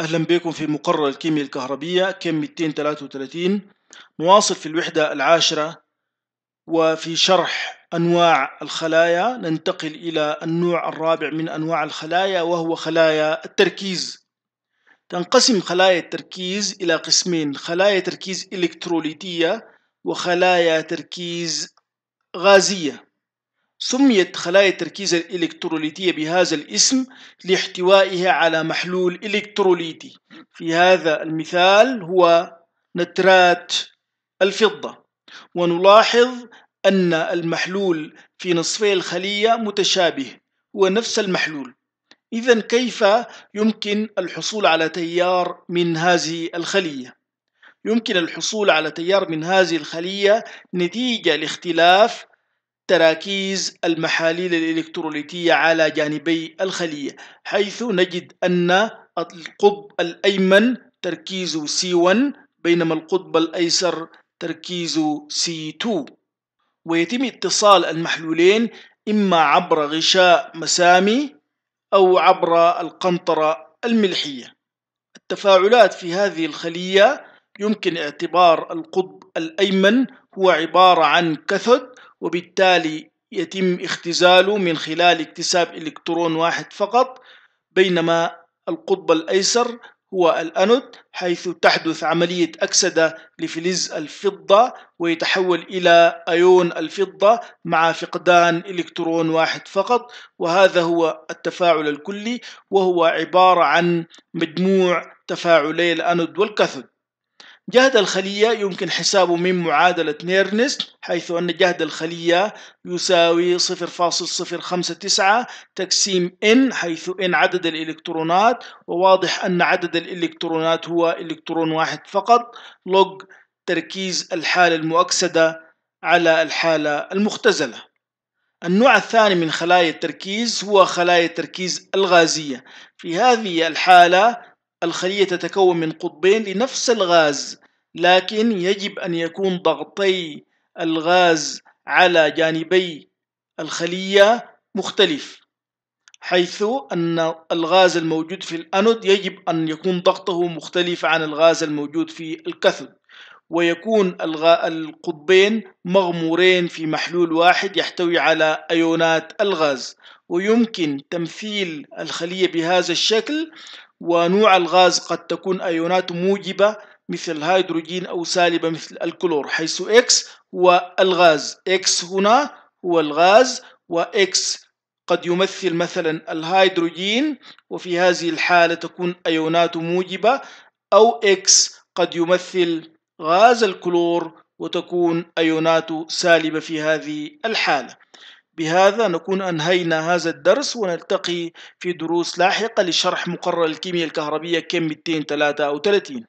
أهلا بكم في مقرر الكيمياء الكهربية كم 233 نواصل في الوحدة العاشرة وفي شرح أنواع الخلايا ننتقل إلى النوع الرابع من أنواع الخلايا وهو خلايا التركيز تنقسم خلايا التركيز إلى قسمين خلايا تركيز إلكتروليتية وخلايا تركيز غازية سميت خلايا التركيز الإلكتروليتية بهذا الاسم لاحتوائها على محلول إلكتروليتي في هذا المثال هو نترات الفضة ونلاحظ أن المحلول في نصفي الخلية متشابه هو نفس المحلول إذا كيف يمكن الحصول على تيار من هذه الخلية؟ يمكن الحصول على تيار من هذه الخلية نتيجة لاختلاف تراكيز المحاليل الإلكتروليتية على جانبي الخلية حيث نجد أن القطب الأيمن تركيزه C1 بينما القطب الأيسر تركيزه C2 ويتم اتصال المحلولين إما عبر غشاء مسامي أو عبر القنطرة الملحية التفاعلات في هذه الخلية يمكن اعتبار القطب الأيمن هو عبارة عن كثد وبالتالي يتم اختزاله من خلال اكتساب إلكترون واحد فقط بينما القطب الأيسر هو الأنود حيث تحدث عملية أكسدة لفلز الفضة ويتحول إلى أيون الفضة مع فقدان إلكترون واحد فقط وهذا هو التفاعل الكلي وهو عبارة عن مجموع تفاعلي الأنود والكاثود جهد الخلية يمكن حسابه من معادلة نيرنست حيث أن جهد الخلية يساوي 0.059 تقسيم n حيث n عدد الإلكترونات وواضح أن عدد الإلكترونات هو إلكترون واحد فقط لوج تركيز الحالة المؤكسدة على الحالة المختزلة النوع الثاني من خلايا التركيز هو خلايا التركيز الغازية في هذه الحالة الخلية تتكون من قطبين لنفس الغاز لكن يجب أن يكون ضغطي الغاز على جانبي الخلية مختلف حيث أن الغاز الموجود في الأنود يجب أن يكون ضغطه مختلف عن الغاز الموجود في الكاثود ويكون القطبين مغمورين في محلول واحد يحتوي على أيونات الغاز ويمكن تمثيل الخلية بهذا الشكل ونوع الغاز قد تكون أيونات موجبة مثل الهيدروجين أو سالبة مثل الكلور حيث X هو الغاز X هنا هو الغاز وإكس قد يمثل مثلا الهيدروجين وفي هذه الحالة تكون أيونات موجبة أو إكس قد يمثل غاز الكلور وتكون أيونات سالبة في هذه الحالة بهذا نكون أنهينا هذا الدرس ونلتقي في دروس لاحقة لشرح مقرر الكيمياء الكهربية كم 233